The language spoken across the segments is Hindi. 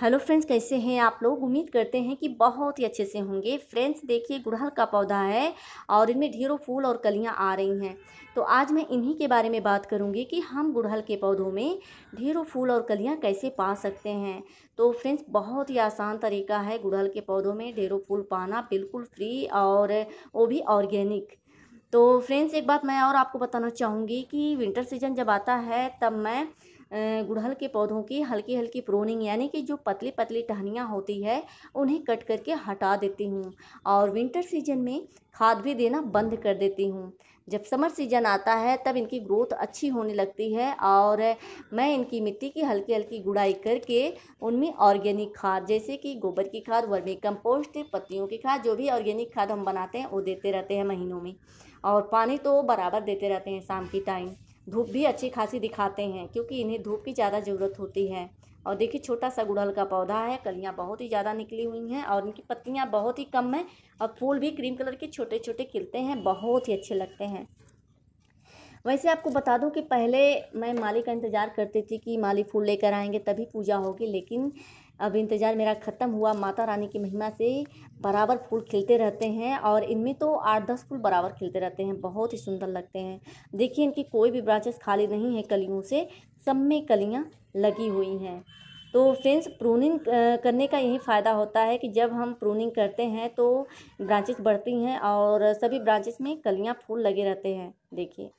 हेलो फ्रेंड्स कैसे हैं आप लोग उम्मीद करते हैं कि बहुत ही अच्छे से होंगे फ्रेंड्स देखिए गुड़हल का पौधा है और इनमें ढेरों फूल और कलियां आ रही हैं तो आज मैं इन्हीं के बारे में बात करूंगी कि हम गुड़हल के पौधों में ढेरों फूल और कलियां कैसे पा सकते हैं तो फ्रेंड्स बहुत ही आसान तरीका है गुड़हल के पौधों में ढेरों फूल पाना बिल्कुल फ्री और वो भी ऑर्गेनिक तो फ्रेंड्स एक बात मैं और आपको बताना चाहूँगी कि विंटर सीजन जब आता है तब मैं गुड़हल के पौधों की हल्की हल्की प्रोनिंग यानी कि जो पतली पतली टहनियाँ होती है उन्हें कट करके हटा देती हूँ और विंटर सीजन में खाद भी देना बंद कर देती हूँ जब समर सीजन आता है तब इनकी ग्रोथ अच्छी होने लगती है और मैं इनकी मिट्टी की हल्की हल्की गुड़ाई करके उनमें ऑर्गेनिक खाद जैसे कि गोबर की खाद वर्मी कंपोस्ट पत्तियों की खाद जो भी ऑर्गेनिक खाद हम बनाते हैं वो देते रहते हैं महीनों में और पानी तो बराबर देते रहते हैं शाम की टाइम धूप भी अच्छी खासी दिखाते हैं क्योंकि इन्हें धूप की ज़्यादा ज़रूरत होती है और देखिए छोटा सा गुड़हल का पौधा है कलियाँ बहुत ही ज़्यादा निकली हुई हैं और इनकी पत्तियाँ बहुत ही कम हैं और फूल भी क्रीम कलर के छोटे छोटे खिलते हैं बहुत ही अच्छे लगते हैं वैसे आपको बता दूं कि पहले मैं माली का इंतज़ार करती थी कि माली फूल लेकर आएंगे तभी पूजा होगी लेकिन अब इंतज़ार मेरा ख़त्म हुआ माता रानी की महिमा से बराबर फूल खिलते रहते हैं और इनमें तो आठ दस फूल बराबर खिलते रहते हैं बहुत ही सुंदर लगते हैं देखिए इनकी कोई भी ब्रांचेस खाली नहीं है कलियों से सब में कलियाँ लगी हुई हैं तो फ्रेंड्स प्रूनिंग करने का यही फ़ायदा होता है कि जब हम प्रूनिंग करते हैं तो ब्रांचेस बढ़ती हैं और सभी ब्रांचेस में कलियाँ फूल लगे रहते हैं देखिए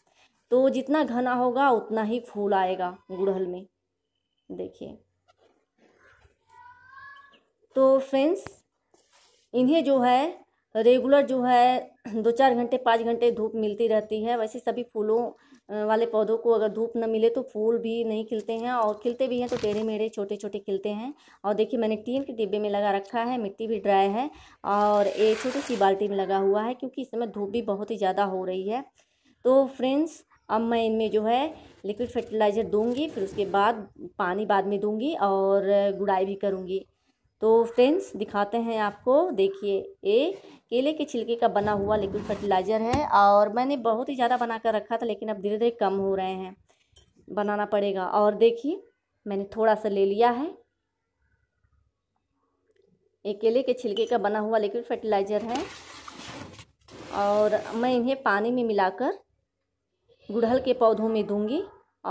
तो जितना घना होगा उतना ही फूल आएगा गुड़हल में देखिए तो फ्रेंड्स इन्हें जो है रेगुलर जो है दो चार घंटे पाँच घंटे धूप मिलती रहती है वैसे सभी फूलों वाले पौधों को अगर धूप न मिले तो फूल भी नहीं खिलते हैं और खिलते भी हैं तो टेढ़े मेढ़े छोटे छोटे खिलते हैं और देखिए मैंने टीन के डिब्बे में लगा रखा है मिट्टी भी ड्राई है और एक छोटी सी बाल्टी में लगा हुआ है क्योंकि इस समय धूप भी बहुत ही ज़्यादा हो रही है तो फ्रेंड्स अब मैं इनमें जो है लिक्विड फर्टिलाइज़र दूंगी फिर उसके बाद पानी बाद में दूंगी और गुड़ाई भी करूँगी तो फ्रेंड्स दिखाते हैं आपको देखिए ये केले के छिलके का बना हुआ लिक्विड फर्टिलाइज़र है और मैंने बहुत ही ज़्यादा बना कर रखा था लेकिन अब धीरे धीरे कम हो रहे हैं बनाना पड़ेगा और देखिए मैंने थोड़ा सा ले लिया है ये केले के छिलके का बना हुआ लिक्विड फर्टिलाइज़र है और मैं इन्हें पानी में मिलाकर गुड़हल के पौधों में दूंगी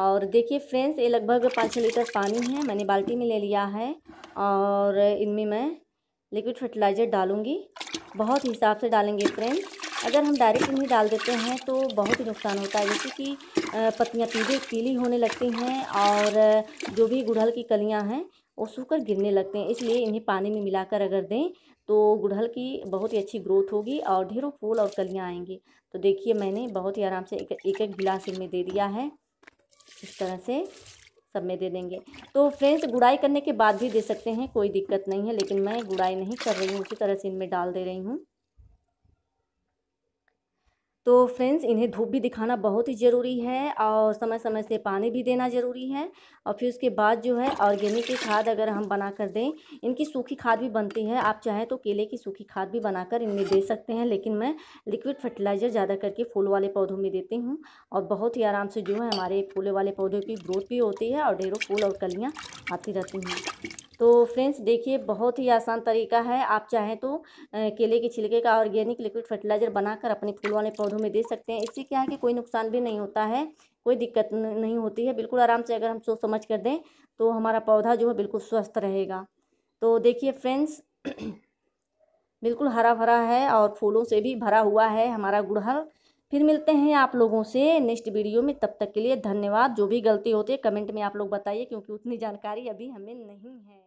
और देखिए फ्रेंड्स ये लगभग पाँच छः लीटर पानी है मैंने बाल्टी में ले लिया है और इनमें मैं लिक्विड फर्टिलाइज़र डालूँगी बहुत हिसाब से डालेंगे फ्रेंड्स अगर हम डायरेक्ट इन्हें डाल देते हैं तो बहुत ही नुकसान होता है जैसे कि पत्तियाँ पीले पीली होने लगती हैं और जो भी गुड़हल की कलियाँ हैं वो सूखकर गिरने लगते हैं इसलिए इन्हें पानी में मिलाकर अगर दें तो गुड़हल की बहुत ही अच्छी ग्रोथ होगी और ढेरों फूल और कलियाँ आएंगी तो देखिए मैंने बहुत ही आराम से एक, एक गिलास इनमें दे दिया है इस तरह से सब में दे देंगे तो फ्रेंड्स गुड़ाई करने के बाद भी दे सकते हैं कोई दिक्कत नहीं है लेकिन मैं गुड़ाई नहीं कर रही हूँ उसी तरह से इनमें डाल दे रही हूँ तो फ्रेंड्स इन्हें धूप भी दिखाना बहुत ही ज़रूरी है और समय समय से पानी भी देना ज़रूरी है और फिर उसके बाद जो है ऑर्गेनिक की खाद अगर हम बना कर दें इनकी सूखी खाद भी बनती है आप चाहें तो केले की सूखी खाद भी बनाकर इनमें दे सकते हैं लेकिन मैं लिक्विड फर्टिलाइज़र ज़्यादा करके फूल वाले पौधों में देती हूँ और बहुत ही आराम से जो है हमारे फूलों वाले पौधों की ग्रोथ भी होती है और ढेरों फूल और कलियाँ आती रहती हैं तो फ्रेंड्स देखिए बहुत ही आसान तरीका है आप चाहें तो केले के छिलके का ऑर्गेनिक लिक्विड फर्टिलाइज़र बनाकर अपने फूल वाले पौधों में दे सकते हैं इससे क्या है कि कोई नुकसान भी नहीं होता है कोई दिक्कत नहीं होती है बिल्कुल आराम से अगर हम सोच समझ कर दें तो हमारा पौधा जो है बिल्कुल स्वस्थ रहेगा तो देखिए फ्रेंड्स बिल्कुल हरा भरा है और फूलों से भी भरा हुआ है हमारा गुड़हल फिर मिलते हैं आप लोगों से नेक्स्ट वीडियो में तब तक के लिए धन्यवाद जो भी गलती होती है कमेंट में आप लोग बताइए क्योंकि उतनी जानकारी अभी हमें नहीं है